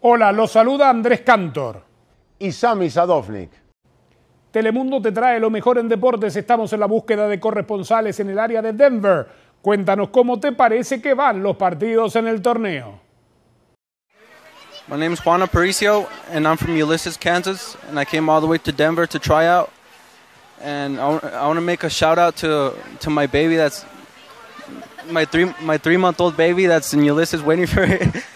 Hola, los saluda Andrés Cantor. Y Sami Sadovnik. Telemundo te trae lo mejor en deportes. Estamos en la búsqueda de corresponsales en el área de Denver. Cuéntanos cómo te parece que van los partidos en el torneo. My name is Juan Aparicio, and I'm from Ulysses, Kansas, and I came all the way to Denver to try out. And I, want to make a shout out to to my baby that's my three my three month old baby that's in Ulysses waiting for it.